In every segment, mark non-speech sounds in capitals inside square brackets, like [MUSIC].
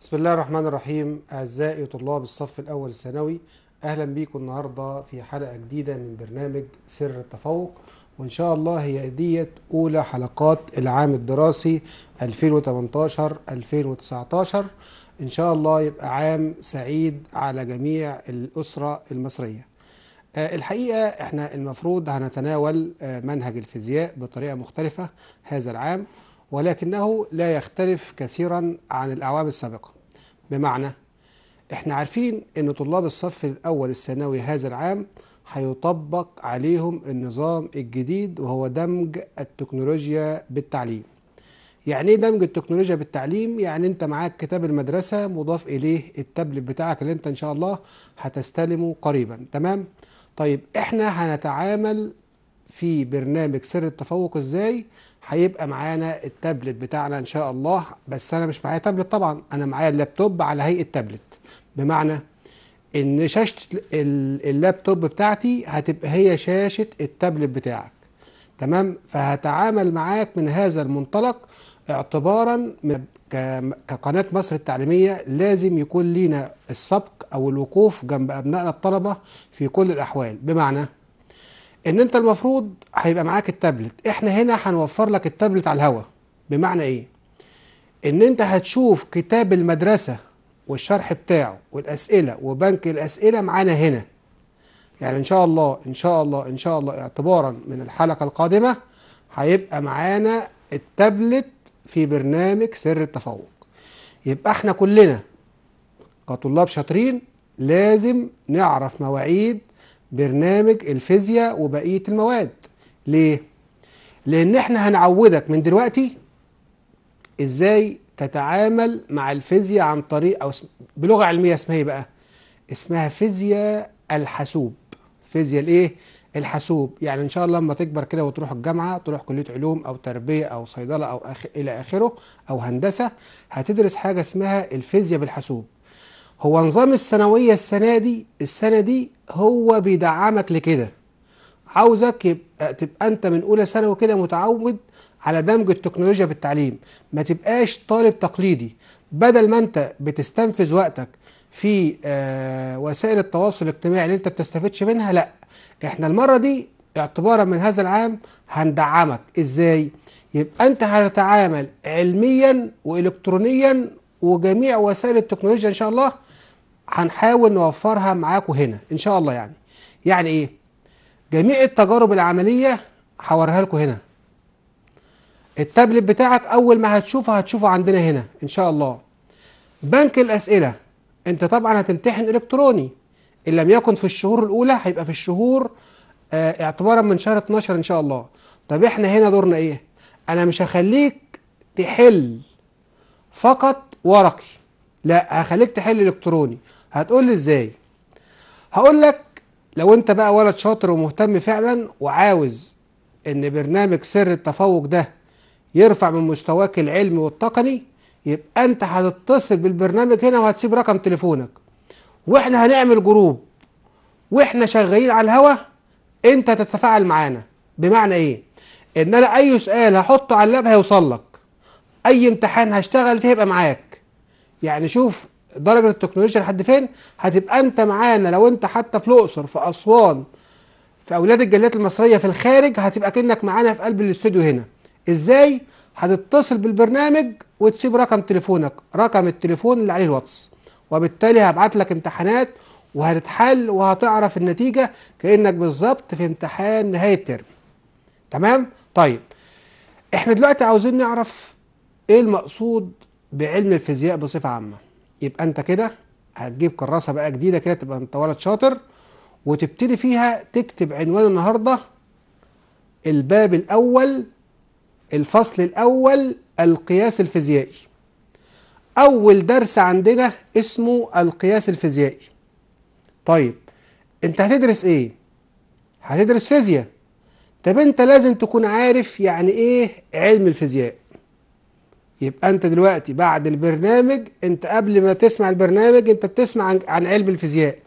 بسم الله الرحمن الرحيم أعزائي طلاب الصف الأول الثانوي أهلا بيكم النهاردة في حلقة جديدة من برنامج سر التفوق وإن شاء الله هي ديت أولى حلقات العام الدراسي 2018-2019 إن شاء الله يبقى عام سعيد على جميع الأسرة المصرية آه، الحقيقة احنا المفروض هنتناول آه، منهج الفيزياء بطريقة مختلفة هذا العام ولكنه لا يختلف كثيرا عن الأعوام السابقة بمعنى احنا عارفين ان طلاب الصف الأول الثانوي هذا العام هيطبق عليهم النظام الجديد وهو دمج التكنولوجيا بالتعليم يعني ايه دمج التكنولوجيا بالتعليم يعني انت معاك كتاب المدرسه مضاف اليه التابلت بتاعك اللي انت ان شاء الله هتستلمه قريبا تمام طيب احنا هنتعامل في برنامج سر التفوق ازاي هيبقى معانا التابلت بتاعنا ان شاء الله بس انا مش معايا تابلت طبعا انا معايا اللابتوب على هيئه تابلت بمعنى ان شاشه اللابتوب بتاعتي هتبقى هي شاشه التابلت بتاعك تمام فهتعامل معاك من هذا المنطلق اعتبارا كقناه مصر التعليميه لازم يكون لينا السبق او الوقوف جنب ابنائنا الطلبه في كل الاحوال بمعنى ان انت المفروض هيبقى معاك التابلت احنا هنا هنوفر لك التابلت على الهوا بمعنى ايه ان انت هتشوف كتاب المدرسه والشرح بتاعه والاسئله وبنك الاسئله معانا هنا يعني ان شاء الله ان شاء الله ان شاء الله اعتبارا من الحلقه القادمه هيبقى معانا التابلت في برنامج سر التفوق يبقى احنا كلنا كطلاب شاطرين لازم نعرف مواعيد برنامج الفيزياء وبقية المواد ليه؟ لأن احنا هنعودك من دلوقتي ازاي تتعامل مع الفيزياء عن طريق أو بلغة علمية اسمها ايه بقى؟ اسمها فيزياء الحاسوب فيزياء الايه؟ الحاسوب يعني ان شاء الله لما تكبر كده وتروح الجامعه تروح كليه علوم او تربيه او صيدله او أخ... الى اخره او هندسه هتدرس حاجه اسمها الفيزياء بالحاسوب هو نظام الثانويه السنه دي السنه دي هو بيدعمك لكده عاوزك يبقى تبقى انت من اولى ثانوي كده متعود على دمج التكنولوجيا بالتعليم ما تبقاش طالب تقليدي بدل ما انت بتستنفذ وقتك في آه، وسائل التواصل الاجتماعي اللي انت بتستفدش منها لا احنا المره دي اعتبارا من هذا العام هندعمك ازاي يبقى انت هتتعامل علميا والكترونيا وجميع وسائل التكنولوجيا ان شاء الله هنحاول نوفرها معاكم هنا ان شاء الله يعني يعني ايه جميع التجارب العمليه هوريها لكم هنا التابلت بتاعك اول ما هتشوفه هتشوفه عندنا هنا ان شاء الله بنك الاسئله انت طبعا هتمتحن الكتروني ان لم يكن في الشهور الاولى هيبقى في الشهور اه اعتبارا من شهر 12 ان شاء الله طب احنا هنا دورنا ايه انا مش هخليك تحل فقط ورقي لا هخليك تحل الكتروني هتقول لي ازاي هقول لك لو انت بقى ولد شاطر ومهتم فعلا وعاوز ان برنامج سر التفوق ده يرفع من مستواك العلمي والتقني يبقى انت هتتصل بالبرنامج هنا وهتسيب رقم تليفونك واحنا هنعمل جروب واحنا شغالين على الهوا انت هتتفاعل معانا بمعنى ايه ان انا اي سؤال هحطه على اللاب هيوصل لك اي امتحان هشتغل فيه يبقى معاك يعني شوف درجه التكنولوجيا لحد فين هتبقى انت معانا لو انت حتى في الاقصر في اسوان في اولاد الجاليات المصريه في الخارج هتبقى كانك معانا في قلب الاستوديو هنا ازاي هتتصل بالبرنامج وتسيب رقم تليفونك رقم التليفون اللي عليه الواتس وبالتالي هبعت لك امتحانات وهتتحل وهتعرف النتيجه كانك بالظبط في امتحان نهايه الترم تمام طيب احنا دلوقتي عاوزين نعرف ايه المقصود بعلم الفيزياء بصفه عامه يبقى انت كده هتجيب كراسه بقى جديده كده تبقى انت ولد شاطر وتبتدي فيها تكتب عنوان النهارده الباب الاول الفصل الاول القياس الفيزيائي اول درس عندنا اسمه القياس الفيزيائي طيب انت هتدرس ايه هتدرس فيزياء طب انت لازم تكون عارف يعني ايه علم الفيزياء يبقى انت دلوقتي بعد البرنامج انت قبل ما تسمع البرنامج انت بتسمع عن, علم الفيزياء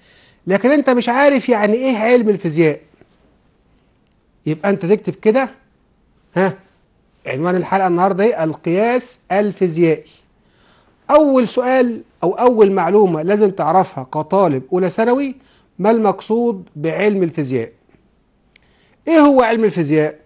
لكن انت مش عارف يعني ايه علم الفيزياء يبقى انت تكتب كده ها عنوان الحلقه النهارده ايه القياس الفيزيائي اول سؤال او اول معلومه لازم تعرفها كطالب اولى ثانوي ما المقصود بعلم الفيزياء ايه هو علم الفيزياء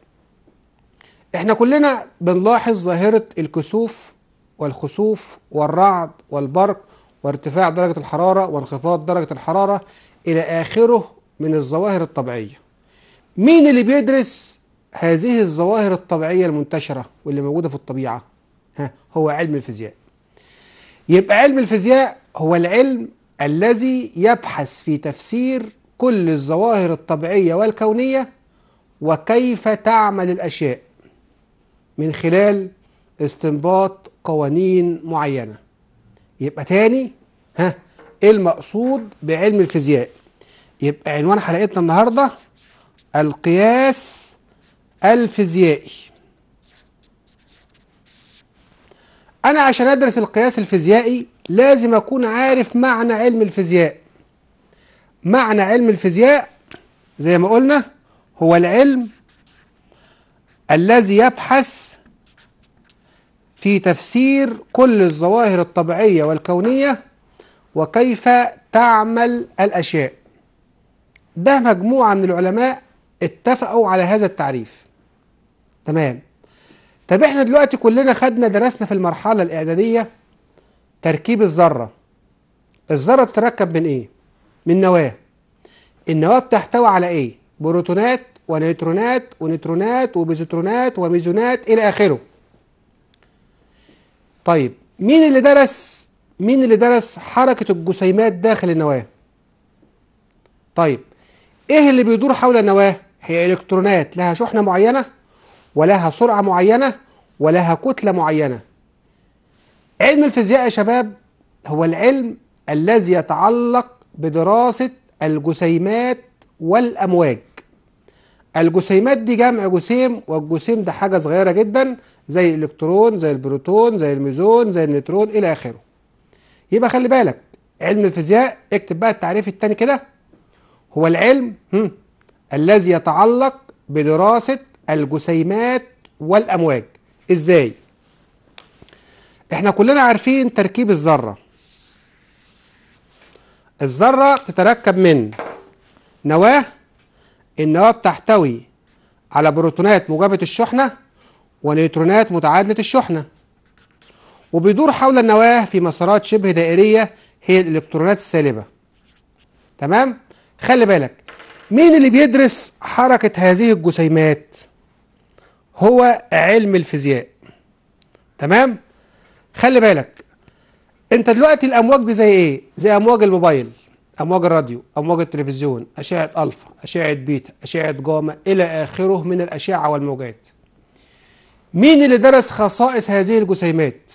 احنا كلنا بنلاحظ ظاهرة الكسوف والخسوف والرعد والبرق وارتفاع درجة الحرارة وانخفاض درجة الحرارة إلى آخره من الظواهر الطبيعية مين اللي بيدرس هذه الظواهر الطبيعية المنتشرة واللي موجودة في الطبيعة ها هو علم الفيزياء يبقى علم الفيزياء هو العلم الذي يبحث في تفسير كل الظواهر الطبيعية والكونية وكيف تعمل الأشياء من خلال استنباط قوانين معينة يبقى تاني ها ايه المقصود بعلم الفيزياء يبقى عنوان حلقتنا النهاردة القياس الفيزيائي أنا عشان أدرس القياس الفيزيائي لازم أكون عارف معنى علم الفيزياء معنى علم الفيزياء زي ما قلنا هو العلم الذي يبحث في تفسير كل الظواهر الطبيعية والكونية وكيف تعمل الأشياء ده مجموعة من العلماء اتفقوا على هذا التعريف تمام طب احنا دلوقتي كلنا خدنا درسنا في المرحلة الإعدادية تركيب الذرة الذرة بتتركب من ايه؟ من نواة النواة بتحتوي على ايه؟ بروتونات ونيوترونات ونيوترونات وبيزوترونات وميزونات إلى آخره طيب مين اللي درس مين اللي درس حركة الجسيمات داخل النواة طيب ايه اللي بيدور حول النواة هي الكترونات لها شحنة معينة ولها سرعة معينة ولها كتلة معينة علم الفيزياء يا شباب هو العلم الذي يتعلق بدراسة الجسيمات والأمواج الجسيمات دي جمع جسيم والجسيم ده حاجة صغيرة جدا زي الإلكترون زي البروتون زي الميزون زي النيترون إلى آخره يبقى خلي بالك علم الفيزياء اكتب بقى التعريف الثاني كده هو العلم الذي يتعلق بدراسة الجسيمات والأمواج إزاي؟ احنا كلنا عارفين تركيب الذرة الذرة تتركب من نواة النواه بتحتوي على بروتونات موجبه الشحنه ونيوترونات متعادله الشحنه وبيدور حول النواه في مسارات شبه دائريه هي الالكترونات السالبه تمام خلي بالك مين اللي بيدرس حركه هذه الجسيمات هو علم الفيزياء تمام خلي بالك انت دلوقتي الامواج دي زي ايه زي امواج الموبايل امواج الراديو امواج التلفزيون اشعه الفا اشعه بيتا اشعه جاما الى اخره من الاشعه والموجات مين اللي درس خصائص هذه الجسيمات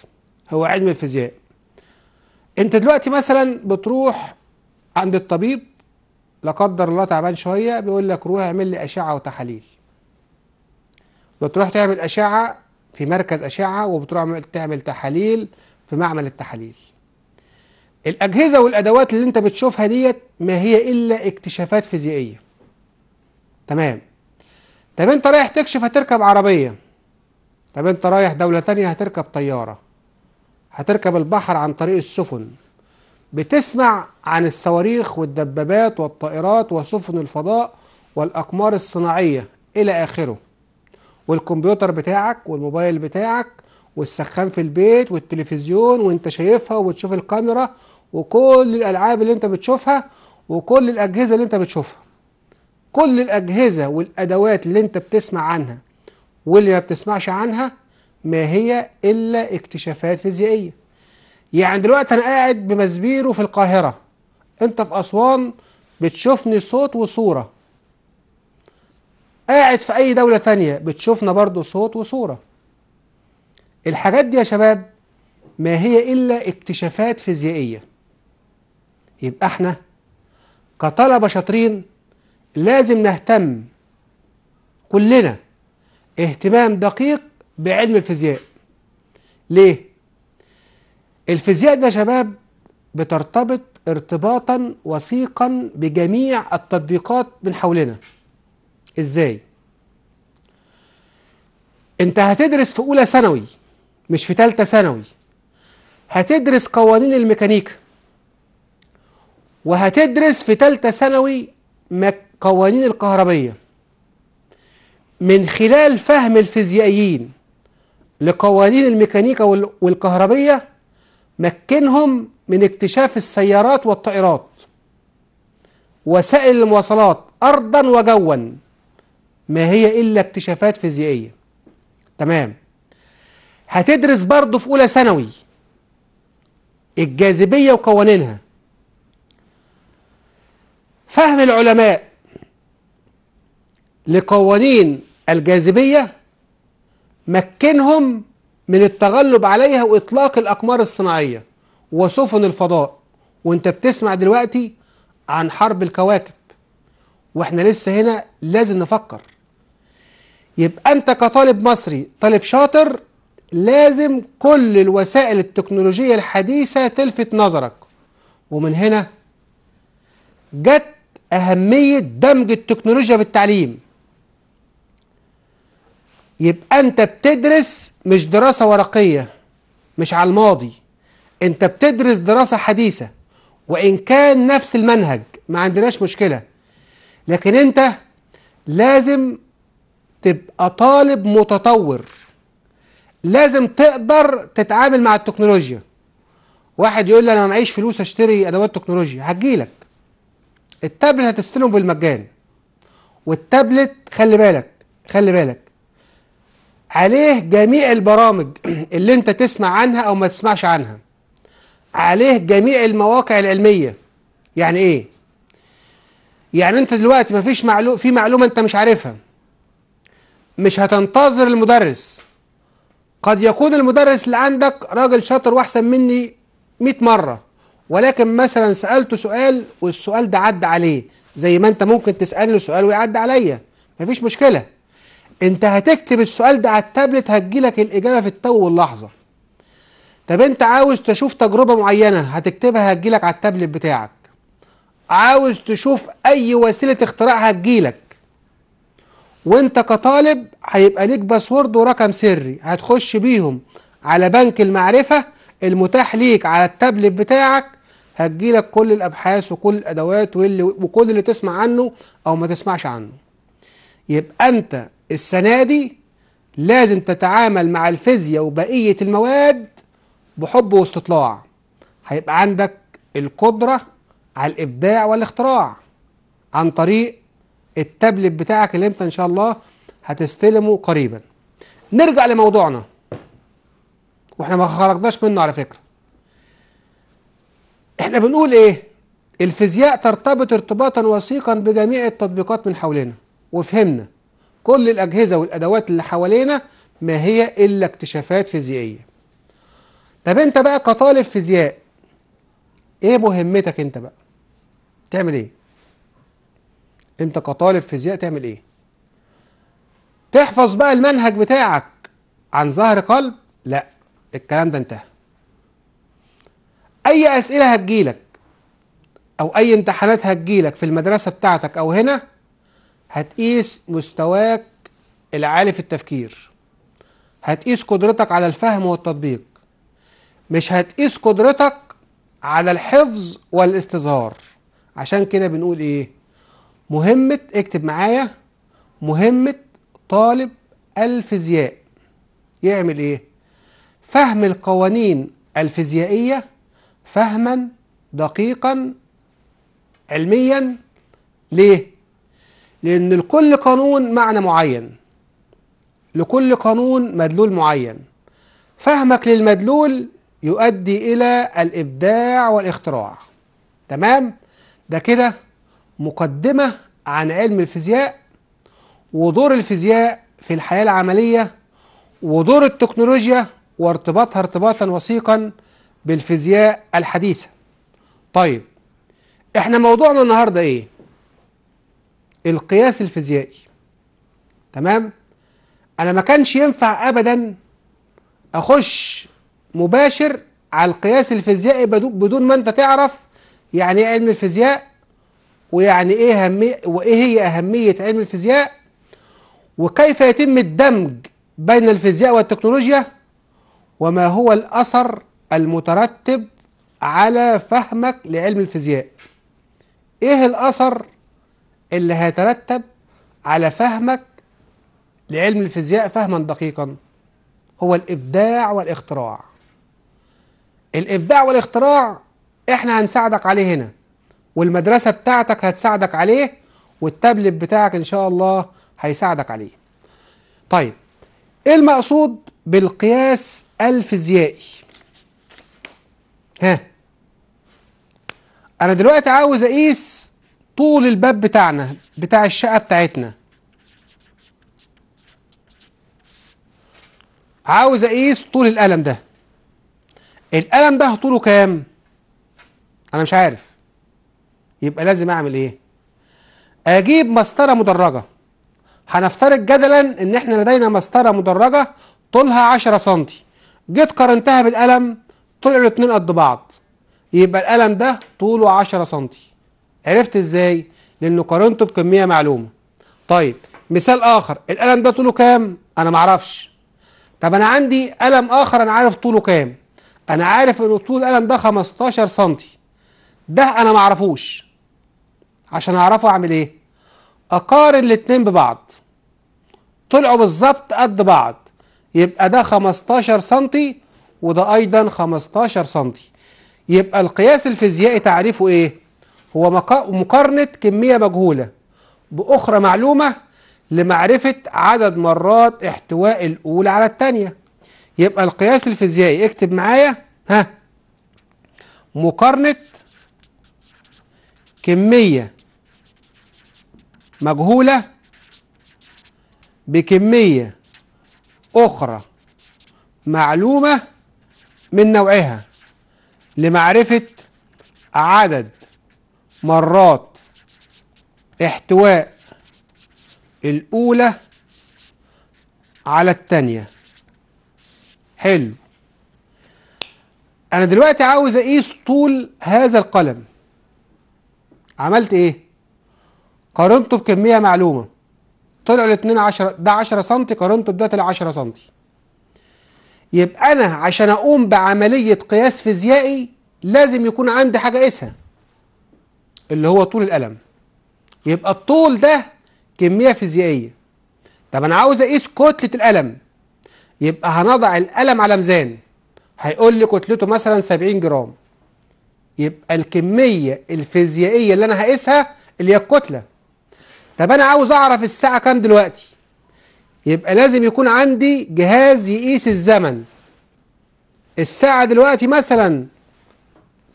هو علم الفيزياء انت دلوقتي مثلا بتروح عند الطبيب لا قدر الله تعبان شويه بيقول لك روح اعمل لي اشعه وتحاليل بتروح تعمل اشعه في مركز اشعه وبتروح تعمل تحاليل في معمل التحاليل الأجهزة والأدوات اللي أنت بتشوفها ديت ما هي إلا اكتشافات فيزيائية تمام طب أنت رايح تكشف هتركب عربية طب أنت رايح دولة تانية هتركب طيارة هتركب البحر عن طريق السفن بتسمع عن الصواريخ والدبابات والطائرات وسفن الفضاء والأقمار الصناعية إلى آخره والكمبيوتر بتاعك والموبايل بتاعك والسخان في البيت والتلفزيون وانت شايفها وبتشوف الكاميرا وكل الالعاب اللي انت بتشوفها وكل الاجهزه اللي انت بتشوفها كل الاجهزه والادوات اللي انت بتسمع عنها واللي ما بتسمعش عنها ما هي الا اكتشافات فيزيائيه يعني دلوقتي انا قاعد بمزبيرو في القاهره انت في اسوان بتشوفني صوت وصوره قاعد في اي دوله ثانيه بتشوفنا برضو صوت وصوره الحاجات دي يا شباب ما هي الا اكتشافات فيزيائيه يبقى احنا كطلبة شاطرين لازم نهتم كلنا اهتمام دقيق بعلم الفيزياء ليه؟ الفيزياء ده شباب بترتبط ارتباطا وثيقا بجميع التطبيقات من حولنا ازاي؟ انت هتدرس في اولى ثانوي مش في ثالثه ثانوي هتدرس قوانين الميكانيكا وهتدرس في ثالثه ثانوي قوانين الكهربيه من خلال فهم الفيزيائيين لقوانين الميكانيكا والكهربيه مكنهم من اكتشاف السيارات والطائرات وسائل المواصلات ارضا وجوا ما هي الا اكتشافات فيزيائيه تمام هتدرس برضه في اولى ثانوي الجاذبيه وقوانينها فهم العلماء لقوانين الجاذبية مكنهم من التغلب عليها وإطلاق الأقمار الصناعية وسفن الفضاء وانت بتسمع دلوقتي عن حرب الكواكب واحنا لسه هنا لازم نفكر يبقى انت كطالب مصري طالب شاطر لازم كل الوسائل التكنولوجية الحديثة تلفت نظرك ومن هنا جت أهمية دمج التكنولوجيا بالتعليم يبقى أنت بتدرس مش دراسة ورقية مش على الماضي أنت بتدرس دراسة حديثة وإن كان نفس المنهج ما عندناش مشكلة لكن أنت لازم تبقى طالب متطور لازم تقدر تتعامل مع التكنولوجيا واحد يقول لي انا ما معيش فلوس اشتري ادوات تكنولوجيا هتجيلك التابلت هتستلمه بالمجان والتابلت خلي بالك خلي بالك عليه جميع البرامج [CLEARS THROAT] اللي انت تسمع عنها او ما تسمعش عنها عليه جميع المواقع العلمية يعني ايه يعني انت دلوقتي مفيش معلو... في معلومة انت مش عارفها مش هتنتظر المدرس قد يكون المدرس اللي عندك راجل شاطر واحسن مني 100 مرة ولكن مثلا سألته سؤال والسؤال ده عدى عليه زي ما انت ممكن تسألني سؤال ويعدي عليا مفيش مشكلة انت هتكتب السؤال ده على التابلت هتجيلك الإجابة في التو واللحظة طب انت عاوز تشوف تجربة معينة هتكتبها هتجيلك على التابلت بتاعك عاوز تشوف أي وسيلة اختراع هتجيلك وانت كطالب هيبقى ليك باسورد ورقم سري هتخش بيهم على بنك المعرفة المتاح ليك على التابلت بتاعك هتجيلك كل الابحاث وكل الادوات واللي وكل اللي تسمع عنه او ما تسمعش عنه يبقى انت السنه دي لازم تتعامل مع الفيزياء وبقيه المواد بحب واستطلاع هيبقى عندك القدره على الابداع والاختراع عن طريق التابلت بتاعك اللي انت ان شاء الله هتستلمه قريبا نرجع لموضوعنا واحنا ما خرجناش منه على فكره احنا بنقول ايه الفيزياء ترتبط ارتباطا وثيقا بجميع التطبيقات من حولنا وفهمنا كل الأجهزة والأدوات اللي حوالينا ما هي إلا اكتشافات فيزيائية طب انت بقى كطالب فيزياء ايه مهمتك انت بقى تعمل ايه انت كطالب فيزياء تعمل ايه تحفظ بقى المنهج بتاعك عن ظهر قلب لا الكلام ده انتهى اي اسئله هتجيلك او اي امتحانات هتجيلك في المدرسه بتاعتك او هنا هتقيس مستواك العالي في التفكير هتقيس قدرتك على الفهم والتطبيق مش هتقيس قدرتك على الحفظ والاستظهار عشان كده بنقول ايه مهمة اكتب معايا مهمة طالب الفيزياء يعمل ايه فهم القوانين الفيزيائية فهما دقيقا علميا ليه؟ لأن لكل قانون معنى معين لكل قانون مدلول معين فهمك للمدلول يؤدي إلى الإبداع والاختراع تمام؟ ده كده مقدمة عن علم الفيزياء ودور الفيزياء في الحياة العملية ودور التكنولوجيا وارتباطها ارتباطا وثيقا بالفيزياء الحديثة طيب احنا موضوعنا النهاردة ايه القياس الفيزيائي تمام انا ما كانش ينفع ابدا اخش مباشر على القياس الفيزيائي بدون ما انت تعرف يعني ايه علم الفيزياء ويعني ايه همي وايه هي اهميه علم الفيزياء وكيف يتم الدمج بين الفيزياء والتكنولوجيا وما هو الاثر المترتب على فهمك لعلم الفيزياء ايه الاثر اللي هيترتب على فهمك لعلم الفيزياء فهما دقيقا هو الابداع والاختراع الابداع والاختراع احنا هنساعدك عليه هنا والمدرسه بتاعتك هتساعدك عليه والتابلت بتاعك ان شاء الله هيساعدك عليه طيب ايه المقصود بالقياس الفيزيائي ها انا دلوقتي عاوز اقيس طول الباب بتاعنا بتاع الشقه بتاعتنا عاوز اقيس طول القلم ده القلم ده طوله كام انا مش عارف يبقى لازم اعمل ايه اجيب مسطره مدرجه هنفترض جدلا ان احنا لدينا مسطره مدرجه طولها 10 سم جيت قارنتها بالقلم طلعوا الاتنين قد بعض يبقى القلم ده طوله 10 سم عرفت ازاي لانه قارنته بكميه معلومه طيب مثال اخر القلم ده طوله كام انا معرفش طب انا عندي قلم اخر انا عارف طوله كام انا عارف ان طول القلم ده 15 سم ده انا معرفوش عشان اعرفه اعمل ايه اقارن الاتنين ببعض طلعوا بالظبط قد بعض يبقى ده 15 سم وده أيضا 15 سنتي يبقى القياس الفيزيائي تعريفه إيه؟ هو مقارنة كمية مجهولة بأخرى معلومة لمعرفة عدد مرات احتواء الأولى على الثانية يبقى القياس الفيزيائي اكتب معايا ها مقارنة كمية مجهولة بكمية أخرى معلومة من نوعها لمعرفة عدد مرات احتواء الأولى على التانية حلو أنا دلوقتي عاوز أقيس طول هذا القلم عملت إيه؟ قارنته بكمية معلومة طلعوا الاتنين عشرة ده عشرة سنتي قارنته بده بدلوقتي 10 سنتي يبقى أنا عشان أقوم بعملية قياس فيزيائي لازم يكون عندي حاجة قيسها اللي هو طول القلم يبقى الطول ده كمية فيزيائية طب أنا عاوز أقيس كتلة القلم يبقى هنضع القلم على ميزان هيقول لي كتلته مثلا 70 جرام يبقى الكمية الفيزيائية اللي أنا هقيسها اللي هي الكتلة طب أنا عاوز أعرف الساعة كام دلوقتي يبقى لازم يكون عندي جهاز يقيس الزمن الساعة دلوقتي مثلا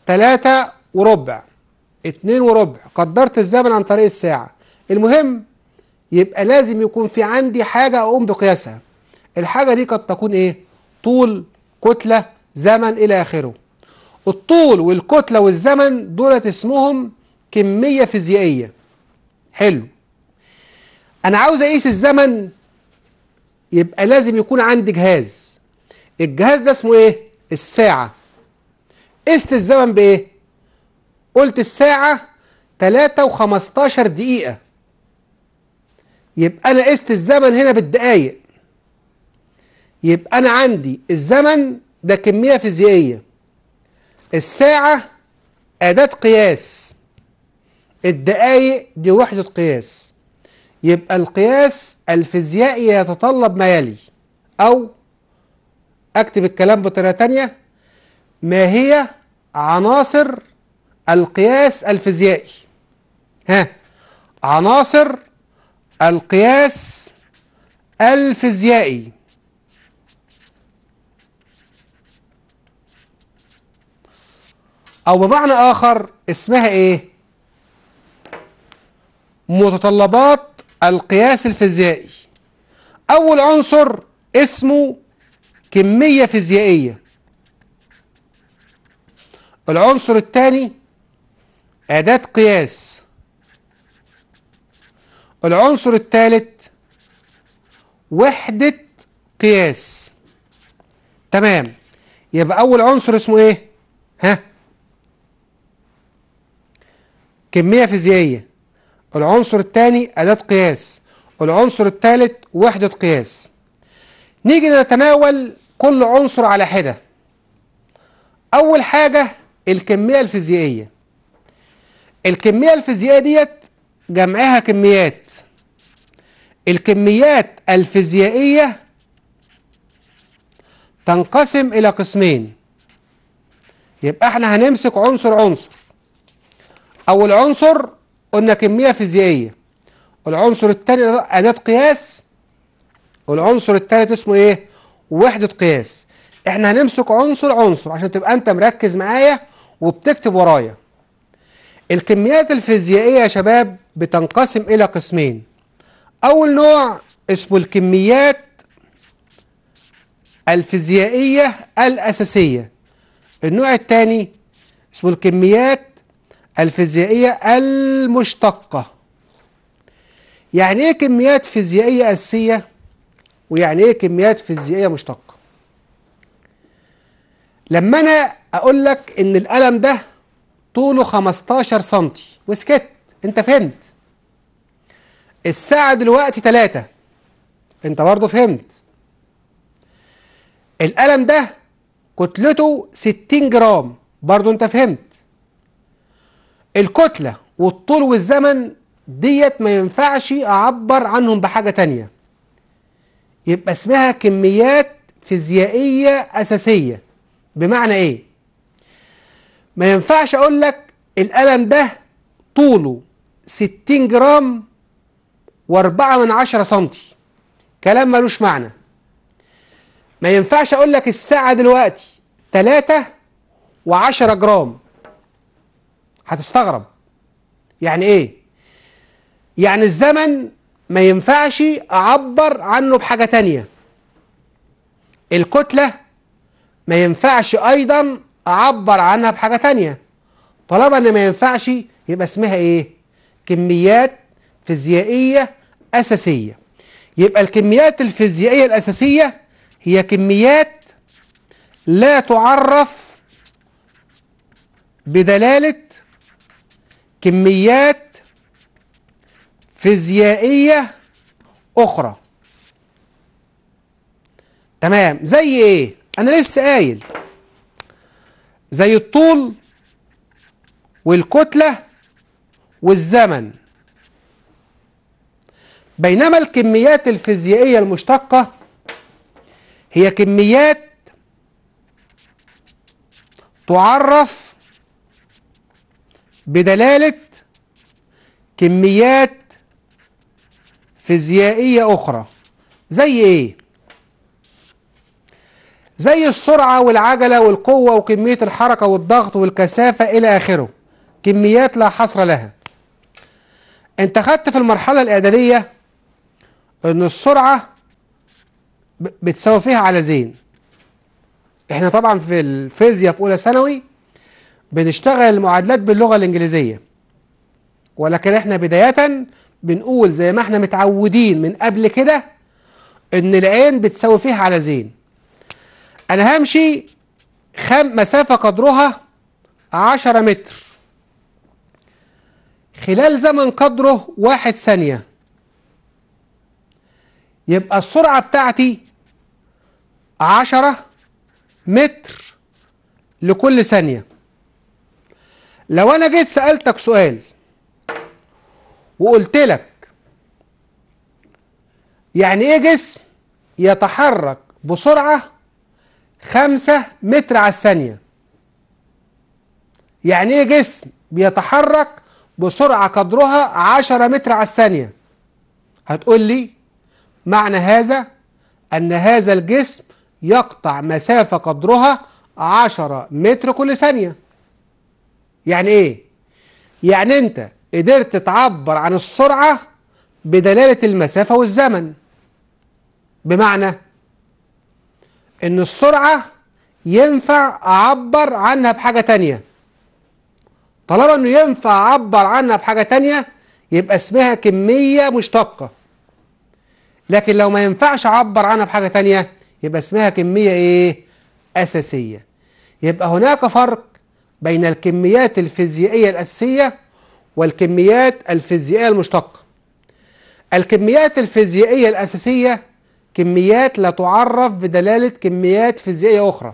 تلاتة وربع اتنين وربع قدرت الزمن عن طريق الساعة المهم يبقى لازم يكون في عندي حاجة أقوم بقياسها الحاجة دي قد تكون إيه؟ طول كتلة زمن إلى آخره الطول والكتلة والزمن دولت اسمهم كمية فيزيائية حلو أنا عاوز أقيس الزمن يبقى لازم يكون عندي جهاز الجهاز ده اسمه ايه الساعة قست الزمن بايه قلت الساعة 3 و15 دقيقة يبقى انا قست الزمن هنا بالدقايق يبقى انا عندي الزمن ده كمية فيزيائية الساعة أداة قياس الدقايق دي وحدة قياس يبقى القياس الفيزيائي يتطلب ما يلي أو أكتب الكلام بطريقة تانية ما هي عناصر القياس الفيزيائي ها عناصر القياس الفيزيائي أو بمعنى آخر اسمها إيه؟ متطلبات القياس الفيزيائي أول عنصر اسمه كمية فيزيائية العنصر الثاني أداة قياس العنصر الثالث وحدة قياس تمام يبقى أول عنصر اسمه إيه؟ ها؟ كمية فيزيائية العنصر الثاني أداة قياس العنصر الثالث وحدة قياس نيجي نتناول كل عنصر على حدة أول حاجة الكمية الفيزيائية الكمية الفيزيائية ديت جمعها كميات الكميات الفيزيائية تنقسم إلى قسمين يبقى احنا هنمسك عنصر عنصر أول عنصر قلنا كمية فيزيائية العنصر التاني أداة قياس والعنصر التالت اسمه إيه؟ وحدة قياس إحنا هنمسك عنصر عنصر عشان تبقى أنت مركز معايا وبتكتب ورايا الكميات الفيزيائية يا شباب بتنقسم إلى قسمين أول نوع اسمه الكميات الفيزيائية الأساسية النوع الثاني اسمه الكميات الفيزيائية المشتقة يعني ايه كميات فيزيائية أساسية ويعني ايه كميات فيزيائية مشتقة لما انا اقول لك ان القلم ده طوله 15 سنتي وسكت انت فهمت الساعة دلوقتي 3 انت برضه فهمت القلم ده كتلته 60 جرام برضه انت فهمت الكتلة والطول والزمن ديت ما ينفعش أعبر عنهم بحاجة تانية يبقى اسمها كميات فيزيائية أساسية بمعنى إيه؟ ما ينفعش أقول لك القلم ده طوله 60 جرام واربعة من عشرة سنتي كلام ملوش معنى ما ينفعش أقول لك الساعة دلوقتي تلاتة وعشرة جرام هتستغرب يعني ايه يعني الزمن ما ينفعش اعبر عنه بحاجه تانية الكتله ما ينفعش ايضا اعبر عنها بحاجه تانية طالما ان ما ينفعش يبقى اسمها ايه كميات فيزيائيه اساسيه يبقى الكميات الفيزيائيه الاساسيه هي كميات لا تعرف بدلاله كميات فيزيائية أخرى تمام زي إيه؟ أنا لسه قايل زي الطول والكتلة والزمن بينما الكميات الفيزيائية المشتقة هي كميات تعرف بدلالة كميات فيزيائية أخرى زي إيه؟ زي السرعة والعجلة والقوة وكمية الحركة والضغط والكثافة إلى آخره كميات لا حصر لها أنت خدت في المرحلة الإعدادية إن السرعة بتساوي فيها على زين إحنا طبعا في الفيزياء في أولى ثانوي بنشتغل المعادلات باللغة الإنجليزية ولكن احنا بداية بنقول زي ما احنا متعودين من قبل كده ان العين بتساوي فيها على زين انا همشي خم مسافة قدرها 10 متر خلال زمن قدره واحد ثانية يبقى السرعة بتاعتي عشرة متر لكل ثانية لو انا جيت سالتك سؤال وقلت لك يعني ايه جسم يتحرك بسرعه خمسة متر على الثانيه يعني ايه جسم بيتحرك بسرعه قدرها عشرة متر على الثانيه هتقول لي معنى هذا ان هذا الجسم يقطع مسافه قدرها عشرة متر كل ثانيه يعني ايه يعني انت قدرت تعبر عن السرعة بدلالة المسافة والزمن بمعنى ان السرعة ينفع اعبر عنها بحاجة تانية طالما انه ينفع اعبر عنها بحاجة تانية يبقى اسمها كمية مشتقة لكن لو ما ينفعش اعبر عنها بحاجة تانية يبقى اسمها كمية ايه اساسية يبقى هناك فرق بين الكميات الفيزيائية الأساسية والكميات الفيزيائية المشتقة الكميات الفيزيائية الأساسية كميات لا تعرف بدلالة كميات فيزيائية أخرى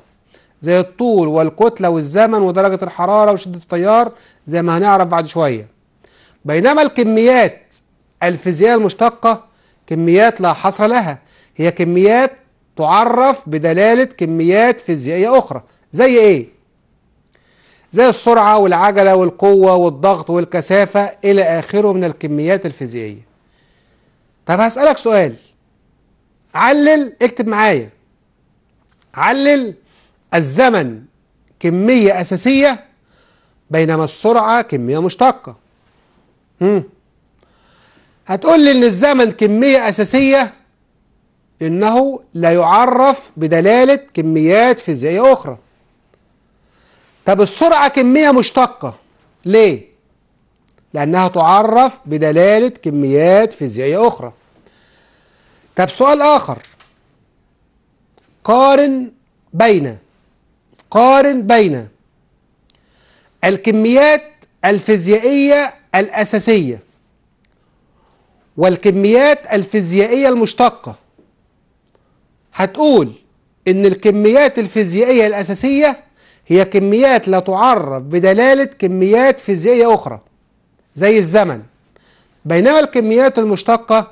زي الطول والكتلة والزمن ودرجة الحرارة وشدة التيار زي ما هنعرف بعد شوية بينما الكميات الفيزيائية المشتقة كميات لا حصر لها هي كميات تعرف بدلالة كميات فيزيائية أخرى زي إيه؟ زي السرعة والعجلة والقوة والضغط والكثافة إلى آخره من الكميات الفيزيائية طب هسألك سؤال علل اكتب معايا علل الزمن كمية أساسية بينما السرعة كمية مشتقة هتقول لي إن الزمن كمية أساسية إنه لا يعرف بدلالة كميات فيزيائية أخرى طب السرعة كمية مشتقة ليه؟ لأنها تعرف بدلالة كميات فيزيائية أخرى طب سؤال آخر قارن بين قارن بين الكميات الفيزيائية الأساسية والكميات الفيزيائية المشتقة هتقول إن الكميات الفيزيائية الأساسية هي كميات لا تعرف بدلالة كميات فيزيائية أخرى زي الزمن بينما الكميات المشتقة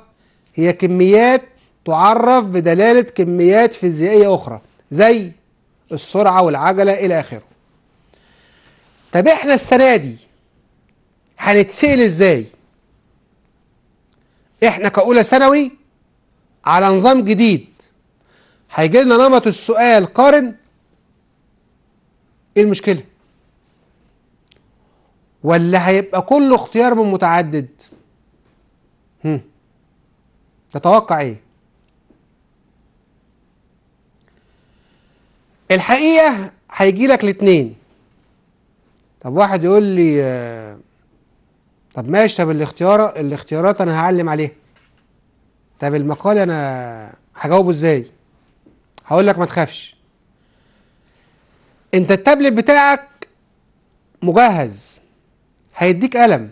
هي كميات تعرف بدلالة كميات فيزيائية أخرى زي السرعة والعجلة إلى آخره طب إحنا السنة دي هنتسأل إزاي؟ إحنا كأولى ثانوي على نظام جديد هيجي لنا نمط السؤال قارن ايه المشكله ولا هيبقى كل اختيار من متعدد هم. تتوقع ايه الحقيقه هيجي لك الاثنين طب واحد يقول لي آه، طب ماشي طب الاختيار الاختيارات انا هعلم عليها طب المقال انا هجاوبه ازاي هقول لك ما تخافش انت التابلت بتاعك مجهز هيديك قلم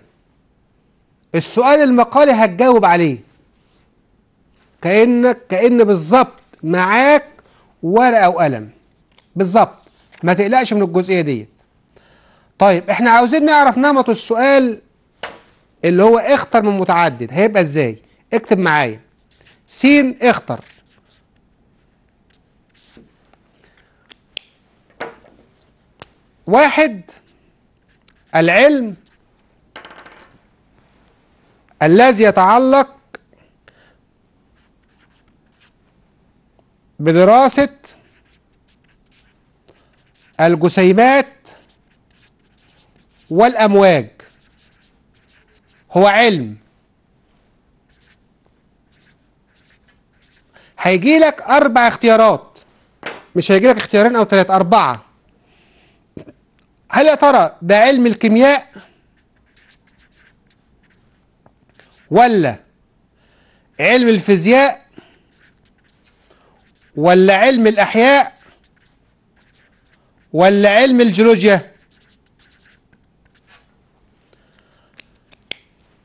السؤال المقالي هتجاوب عليه كانك كان بالظبط معاك ورقه وقلم بالظبط ما تقلقش من الجزئيه ديت طيب احنا عاوزين نعرف نمط السؤال اللي هو اختر من متعدد هيبقى ازاي اكتب معايا س اختر واحد العلم الذي يتعلق بدراسة الجسيمات والأمواج هو علم هيجي لك أربع اختيارات مش هيجي لك اختيارين أو ثلاثة أربعة هل يا ترى ده علم الكيمياء ولا علم الفيزياء ولا علم الأحياء ولا علم الجيولوجيا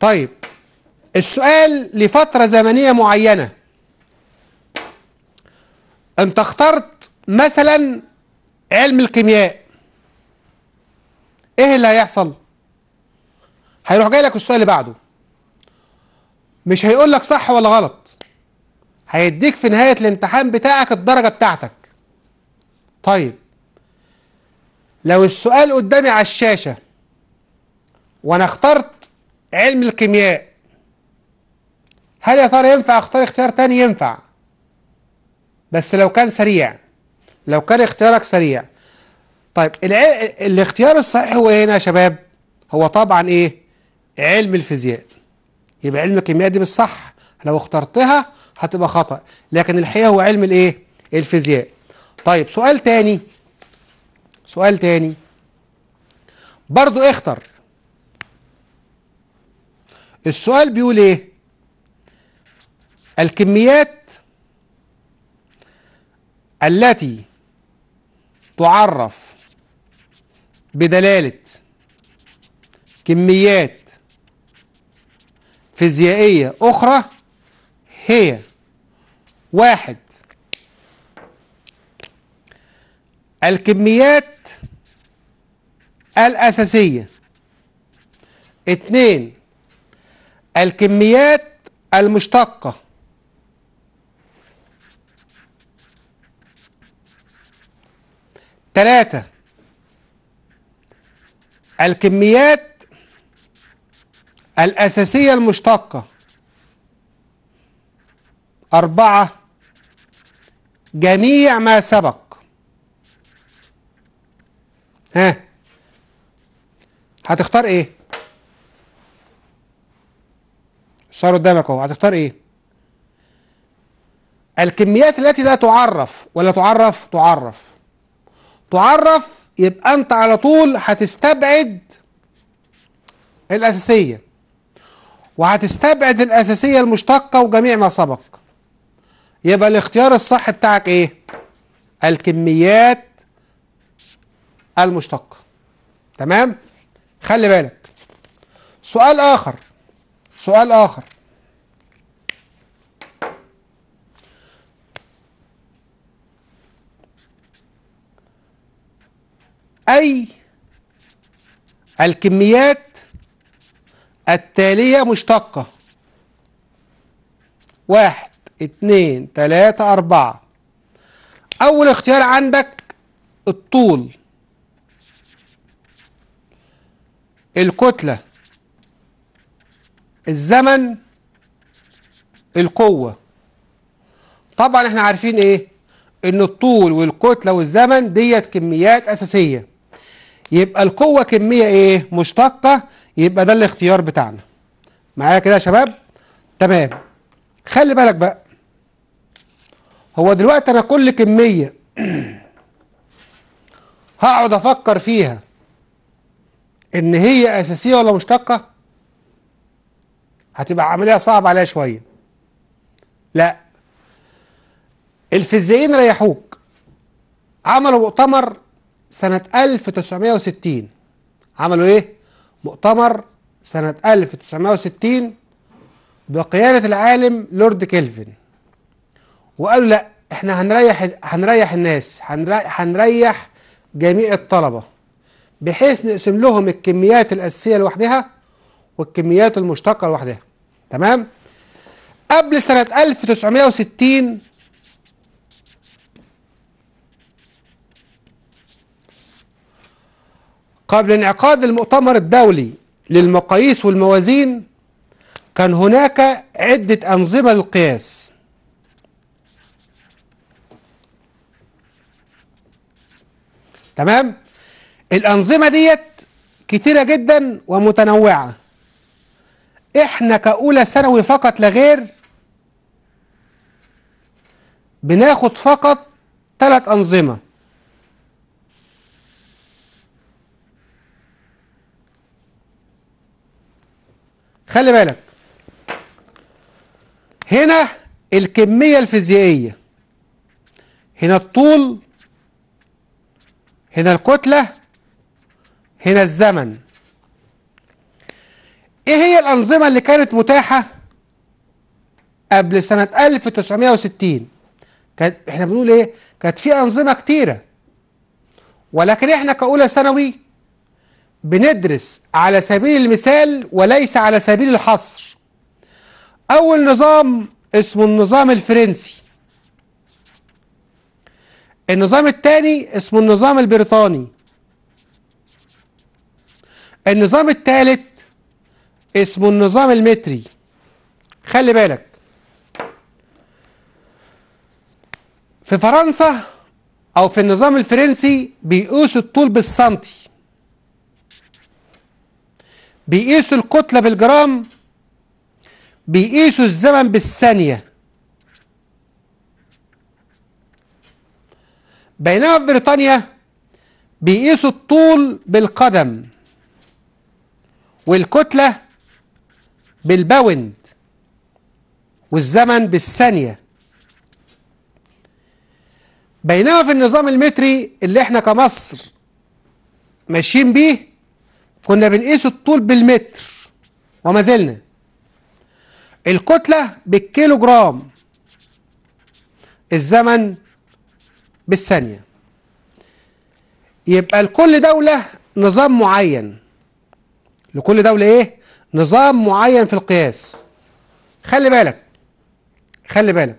طيب السؤال لفترة زمنية معينة انت اخترت مثلا علم الكيمياء ايه اللي هيحصل هيروح جاي لك السؤال اللي بعده مش هيقول لك صح ولا غلط هيديك في نهاية الامتحان بتاعك الدرجة بتاعتك طيب لو السؤال قدامي على الشاشة وانا اخترت علم الكيمياء هل يا ترى ينفع اختار اختيار تاني ينفع بس لو كان سريع لو كان اختيارك سريع طيب الاختيار الصحيح هو هنا يا شباب هو طبعا ايه علم الفيزياء يبقى علم الكيمياء دي بالصح لو اخترتها هتبقى خطأ لكن الحقيقة هو علم الايه الفيزياء طيب سؤال تاني سؤال تاني برضو اختر السؤال بيقول ايه الكميات التي تعرف بدلالة كميات فيزيائية أخرى هي واحد الكميات الأساسية اتنين الكميات المشتقة تلاتة الكميات الأساسية المشتقة أربعة جميع ما سبق ها هتختار ايه صار قدامك اهو هتختار ايه الكميات التي لا تعرف ولا تعرف تعرف تعرف يبقى انت على طول هتستبعد الاساسيه وهتستبعد الاساسيه المشتقه وجميع ما سبق يبقى الاختيار الصح بتاعك ايه الكميات المشتقه تمام خلي بالك سؤال اخر سؤال اخر أي الكميات التالية مشتقة واحد اتنين تلاتة أربعة أول اختيار عندك الطول الكتلة الزمن القوة طبعا احنا عارفين ايه ان الطول والكتلة والزمن ديت كميات أساسية يبقى القوة كمية ايه مشتقة يبقى ده الاختيار بتاعنا معايا كده يا شباب تمام خلي بالك بقى هو دلوقتي انا كل كمية [CLEARS THROAT] هقعد افكر فيها ان هي اساسية ولا مشتقة هتبقى عملية صعبة عليها شوية لا الفيزيائيين ريحوك عملوا مؤتمر سنة 1960 عملوا إيه؟ مؤتمر سنة 1960 بقيادة العالم لورد كيلفن وقالوا لا احنا هنريح هنريح الناس هنريح, هنريح جميع الطلبة بحيث نقسم لهم الكميات الأساسية لوحدها والكميات المشتقة لوحدها تمام؟ قبل سنة 1960 قبل انعقاد المؤتمر الدولي للمقاييس والموازين كان هناك عدة أنظمة للقياس تمام الأنظمة ديت كتيرة جدا ومتنوعة احنا كأولى ثانوي فقط لا غير بناخد فقط ثلاث أنظمة خلي بالك هنا الكمية الفيزيائية هنا الطول هنا الكتلة هنا الزمن ايه هي الأنظمة اللي كانت متاحة قبل سنة 1960 كانت احنا بنقول ايه كانت في أنظمة كتيرة ولكن احنا كأولى ثانوي بندرس على سبيل المثال وليس على سبيل الحصر أول نظام اسمه النظام الفرنسي النظام الثاني اسمه النظام البريطاني النظام الثالث اسمه النظام المتري خلي بالك في فرنسا أو في النظام الفرنسي بيقوسوا الطول بالسنتي بيقيسوا الكتلة بالجرام بيقيسوا الزمن بالثانية بينما في بريطانيا بيقيسوا الطول بالقدم والكتلة بالباوند والزمن بالثانية بينما في النظام المتري اللي احنا كمصر ماشيين بيه كنا بنقيس الطول بالمتر وما زلنا الكتلة بالكيلو جرام الزمن بالثانية يبقى لكل دولة نظام معين لكل دولة ايه نظام معين في القياس خلي بالك خلي بالك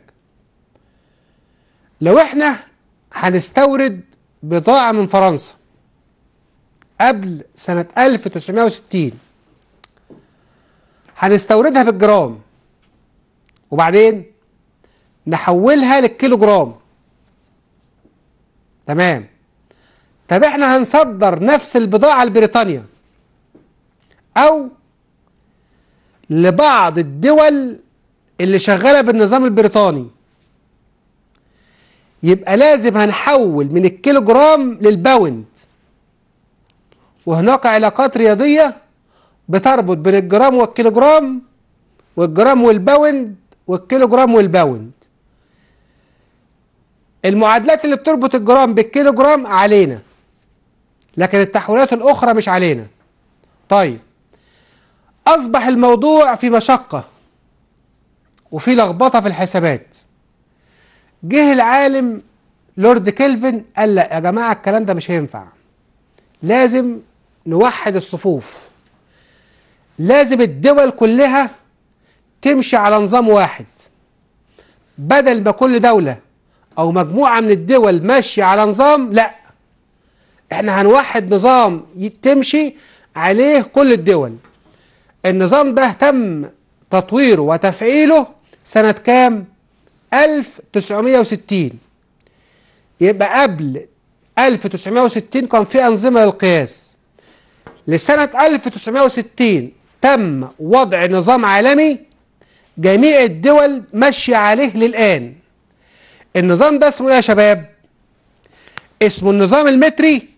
لو احنا هنستورد بضاعة من فرنسا قبل سنة 1960 هنستوردها بالجرام وبعدين نحولها للكيلو جرام تمام طب احنا هنصدر نفس البضاعة لبريطانيا أو لبعض الدول اللي شغالة بالنظام البريطاني يبقى لازم هنحول من الكيلو جرام للباوند وهناك علاقات رياضية بتربط بين الجرام والكيلوجرام والجرام والباوند والكيلوجرام والباوند المعادلات اللي بتربط الجرام بالكيلوجرام علينا لكن التحويلات الأخرى مش علينا طيب أصبح الموضوع في مشقة وفي لخبطة في الحسابات جه العالم لورد كيلفن قال لا يا جماعة الكلام ده مش هينفع لازم نوحد الصفوف لازم الدول كلها تمشي على نظام واحد بدل ما كل دولة أو مجموعة من الدول ماشية على نظام لا احنا هنوحد نظام تمشي عليه كل الدول النظام ده تم تطويره وتفعيله سنة كام؟ 1960 يبقى قبل 1960 كان في أنظمة للقياس لسنة 1960 تم وضع نظام عالمي جميع الدول ماشية عليه للآن النظام ده اسمه ايه يا شباب اسمه النظام المتري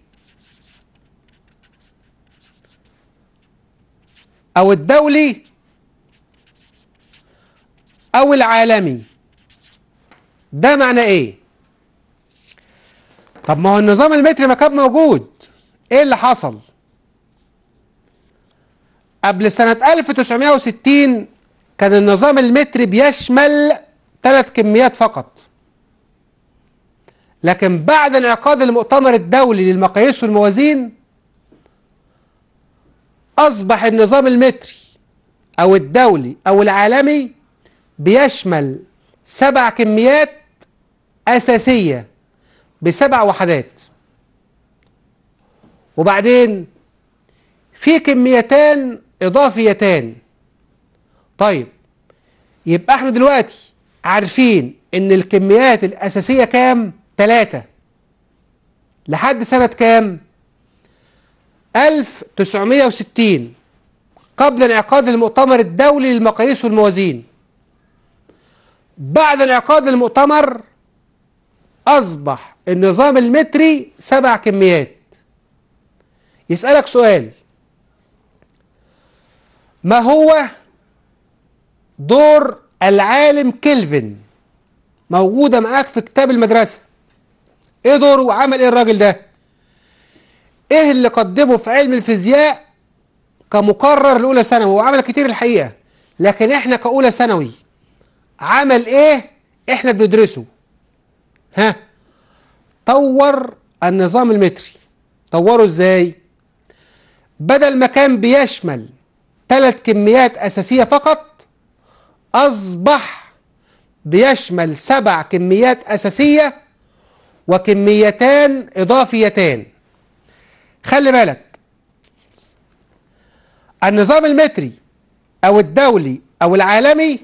او الدولي او العالمي ده معنى ايه طب ما هو النظام المتري ما كان موجود ايه اللي حصل قبل سنة 1960 كان النظام المتري بيشمل ثلاث كميات فقط لكن بعد انعقاد المؤتمر الدولي للمقاييس والموازين أصبح النظام المتري أو الدولي أو العالمي بيشمل سبع كميات أساسية بسبع وحدات وبعدين في كميتان إضافيتان طيب يبقى احنا دلوقتي عارفين ان الكميات الأساسية كام؟ ثلاثة لحد سنة كام؟ 1960 قبل انعقاد المؤتمر الدولي للمقاييس والموازين بعد انعقاد المؤتمر أصبح النظام المتري سبع كميات يسألك سؤال ما هو دور العالم كلفن موجودة معاك في كتاب المدرسة ايه دوره وعمل ايه الراجل ده ايه اللي قدمه في علم الفيزياء كمقرر لأولى ثانوي هو عمل كتير الحقيقة لكن احنا كأولى ثانوي عمل ايه احنا بندرسه ها طور النظام المتري طوره ازاي بدل ما كان بيشمل ثلاث كميات أساسية فقط أصبح بيشمل سبع كميات أساسية وكميتان إضافيتان خلي بالك النظام المتري أو الدولي أو العالمي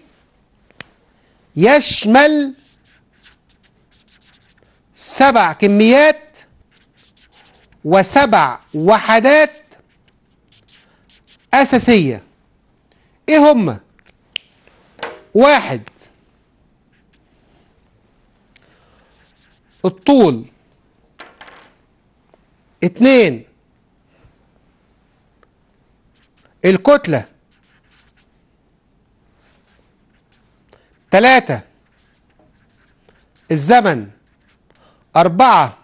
يشمل سبع كميات وسبع وحدات أساسية إيه هما؟ واحد الطول اتنين الكتلة تلاتة الزمن أربعة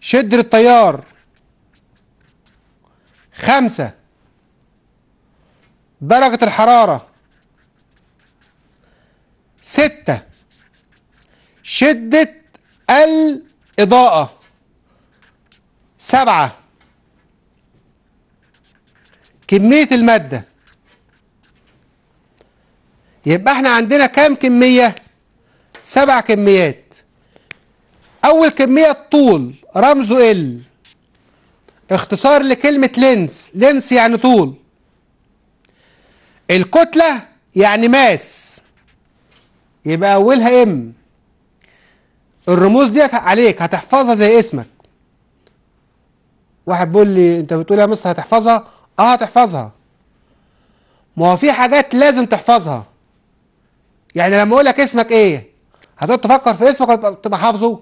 شدر التيار خمسة درجة الحرارة ستة شدة الإضاءة سبعة كمية المادة يبقى احنا عندنا كام كمية؟ سبع كميات أول كمية الطول رمزه ال اختصار لكلمة لينس لينس يعني طول الكتلة يعني ماس يبقى أولها ام الرموز ديت عليك هتحفظها زي اسمك واحد بيقول لي انت بتقول يا مستر هتحفظها اه هتحفظها ما هو في حاجات لازم تحفظها يعني لما اقول لك اسمك ايه هتقعد تفكر في اسمك ولا تبقى حافظه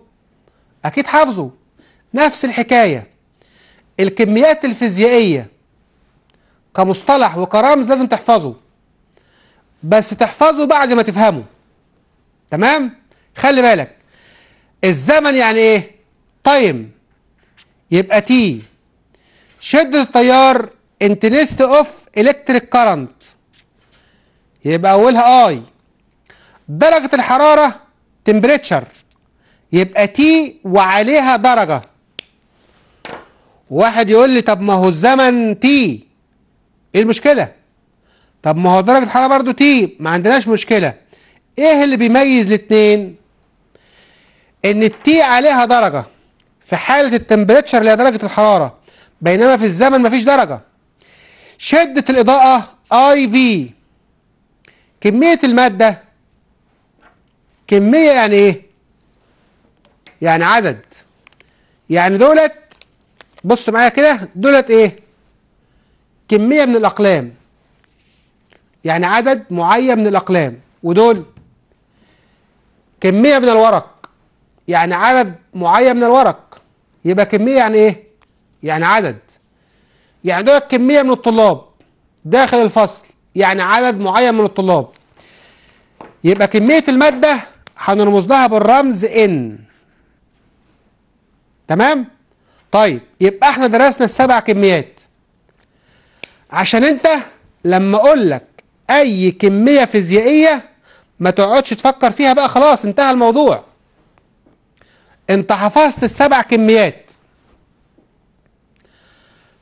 اكيد حافظه نفس الحكايه الكميات الفيزيائية كمصطلح وكرمز لازم تحفظه بس تحفظه بعد ما تفهمه تمام خلي بالك الزمن يعني ايه تايم طيب. يبقى تي شدة التيار انتنست اوف الكتريك كارنت يبقى اولها اي درجة الحرارة تمبريتشر يبقى تي وعليها درجة واحد يقول لي طب ما هو الزمن تي ايه المشكله طب ما هو درجه الحراره برضو تي ما عندناش مشكله ايه اللي بيميز الاثنين ان التي عليها درجه في حاله التمبريتشر اللي هي درجه الحراره بينما في الزمن مفيش درجه شده الاضاءه اي في كميه الماده كميه يعني ايه يعني عدد يعني دولت بص معايا كده دولت ايه كميه من الاقلام يعني عدد معين من الاقلام ودول كميه من الورق يعني عدد معين من الورق يبقى كميه يعني ايه يعني عدد يعني دول كميه من الطلاب داخل الفصل يعني عدد معين من الطلاب يبقى كميه الماده هنرمز لها بالرمز ان تمام طيب يبقى احنا درسنا السبع كميات عشان انت لما اقول لك اي كميه فيزيائيه ما تقعدش تفكر فيها بقى خلاص انتهى الموضوع انت حفظت السبع كميات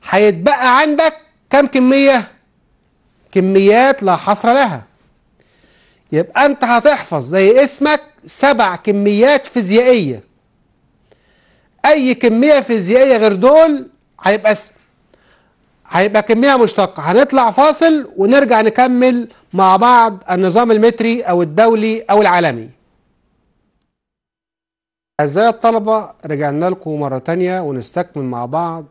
هيتبقى عندك كم كميه كميات لا حصر لها يبقى انت هتحفظ زي اسمك سبع كميات فيزيائيه اي كمية فيزيائية غير دول هيبقى هيبقى كمية مشتقة هنطلع فاصل ونرجع نكمل مع بعض النظام المتري او الدولي او العالمي أعزائي الطلبة رجعنا لكم مرة تانية ونستكمل مع بعض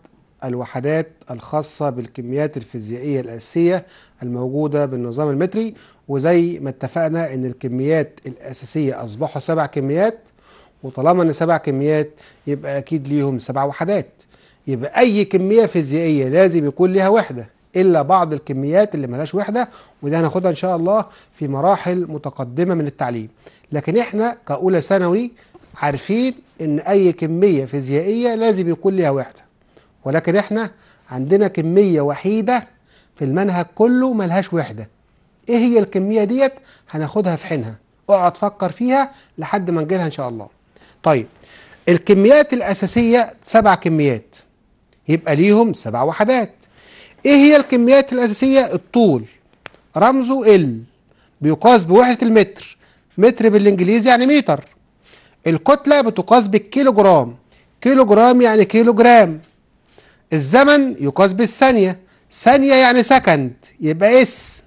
الوحدات الخاصة بالكميات الفيزيائية الأساسية الموجودة بالنظام المتري وزي ما اتفقنا أن الكميات الأساسية أصبحوا سبع كميات وطالما ان سبع كميات يبقى اكيد ليهم سبع وحدات يبقى اي كميه فيزيائيه لازم يكون ليها وحده الا بعض الكميات اللي ملهاش وحده وده هناخدها ان شاء الله في مراحل متقدمه من التعليم لكن احنا كاولى ثانوي عارفين ان اي كميه فيزيائيه لازم يكون ليها وحده ولكن احنا عندنا كميه وحيده في المنهج كله ملهاش وحده ايه هي الكميه ديت هناخدها في حينها اقعد فكر فيها لحد ما نجيلها ان شاء الله طيب الكميات الأساسية سبع كميات يبقى ليهم سبع وحدات ايه هي الكميات الأساسية الطول رمزه ال بيقاس بوحدة المتر متر بالإنجليزي يعني متر الكتلة بتقاس بالكيلو جرام كيلو جرام يعني كيلو جرام الزمن يقاس بالثانية ثانية يعني سكند يبقى اس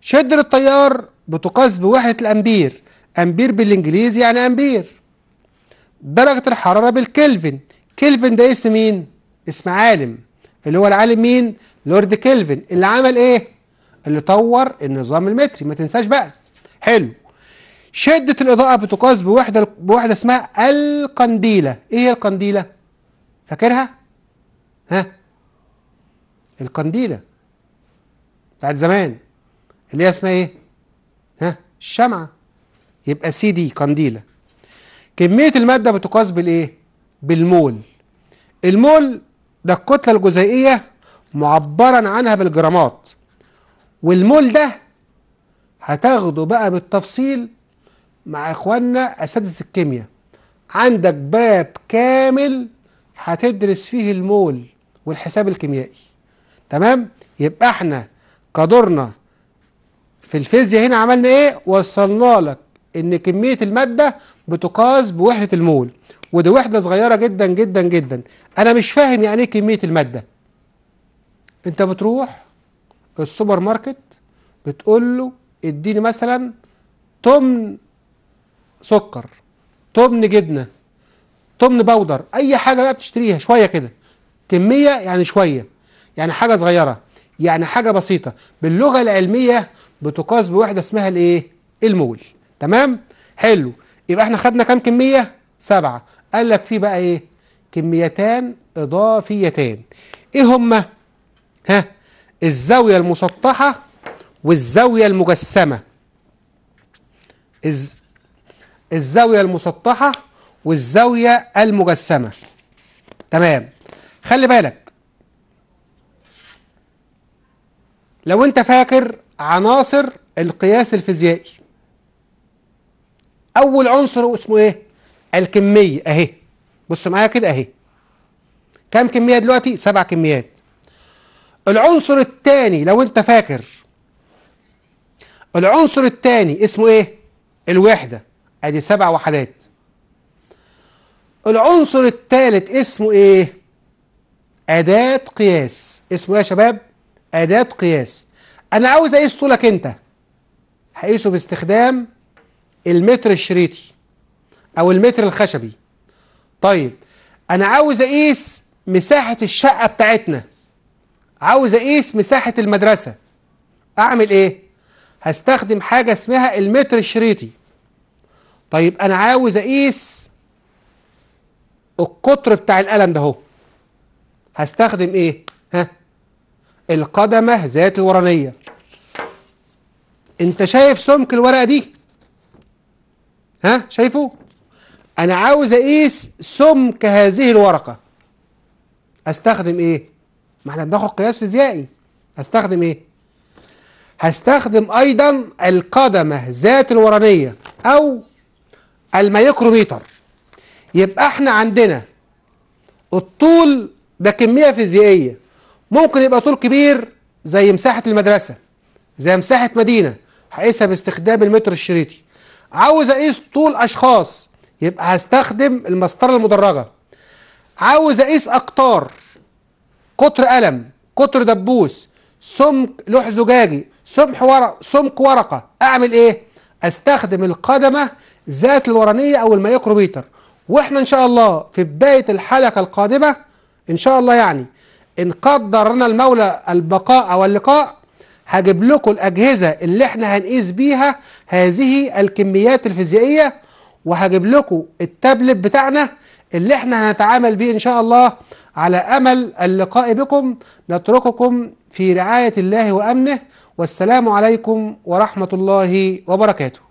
شدر الطيار بتقاس بوحدة الأمبير امبير بالانجليزي يعني امبير درجة الحرارة بالكلفن كلفن ده اسم مين؟ اسم عالم اللي هو العالم مين؟ لورد كلفن اللي عمل ايه؟ اللي طور النظام المتري ما تنساش بقى حلو شدة الإضاءة بتقاس بوحدة بوحدة اسمها القنديلة ايه هي القنديلة؟ فاكرها؟ ها؟ القنديلة بتاعت زمان اللي هي اسمها ايه؟ ها؟ الشمعة يبقى سي دي قنديلة كمية المادة بتقاس بالإيه؟ بالمول المول ده الكتلة الجزيئية معبرا عنها بالجرامات والمول ده هتاخده بقى بالتفصيل مع إخواننا أساتذة الكيمياء عندك باب كامل هتدرس فيه المول والحساب الكيميائي تمام؟ يبقى احنا كدورنا في الفيزياء هنا عملنا ايه؟ وصلنا لك ان كمية المادة بتقاس بوحدة المول ودي وحدة صغيرة جدا جدا جدا انا مش فاهم يعني ايه كمية المادة انت بتروح السوبر ماركت بتقول له اديني مثلا تمن سكر تمن جبنة تمن بودر اي حاجة بقى بتشتريها شوية كده كمية يعني شوية يعني حاجة صغيرة يعني حاجة بسيطة باللغة العلمية بتقاس بوحدة اسمها الايه المول تمام حلو يبقى احنا خدنا كام كميه سبعه قال لك في بقى ايه كميتان اضافيتان ايه هما ها الزاويه المسطحه والزاويه المجسمه الز... الزاويه المسطحه والزاويه المجسمه تمام خلي بالك لو انت فاكر عناصر القياس الفيزيائي اول عنصر اسمه ايه الكميه اهي بص معايا كده اهي كام كميه دلوقتي سبع كميات العنصر الثاني لو انت فاكر العنصر الثاني اسمه ايه الوحده ادي سبع وحدات العنصر الثالث اسمه ايه اداه قياس اسمه ايه يا شباب اداه قياس انا عاوز اقيس طولك انت هقيسه باستخدام المتر الشريطي او المتر الخشبي طيب انا عاوز اقيس مساحه الشقه بتاعتنا عاوز اقيس مساحه المدرسه اعمل ايه هستخدم حاجه اسمها المتر الشريطي طيب انا عاوز اقيس القطر بتاع القلم ده هو هستخدم ايه ها القدمه ذات الورانيه انت شايف سمك الورقه دي ها شايفه انا عاوز اقيس سمك هذه الورقة استخدم ايه ما احنا بناخد قياس فيزيائي استخدم ايه هستخدم ايضا القدمة ذات الورانية او الميكروميتر يبقى احنا عندنا الطول ده كمية فيزيائية ممكن يبقى طول كبير زي مساحة المدرسة زي مساحة مدينة هقيسها باستخدام المتر الشريطي عاوز اقيس طول اشخاص يبقى هستخدم المسطره المدرجه عاوز اقيس اقطار قطر قلم قطر دبوس سمك لوح زجاجي سمح ورق سمك ورقه اعمل ايه استخدم القدمه ذات الورانيه او الميكروميتر واحنا ان شاء الله في بدايه الحلقه القادمه ان شاء الله يعني ان قدرنا المولى البقاء او اللقاء هجيب لكم الاجهزه اللي احنا هنقيس بيها هذه الكميات الفيزيائية وهجيب لكم التابلت بتاعنا اللي احنا هنتعامل بيه ان شاء الله على امل اللقاء بكم نترككم في رعاية الله وامنه والسلام عليكم ورحمة الله وبركاته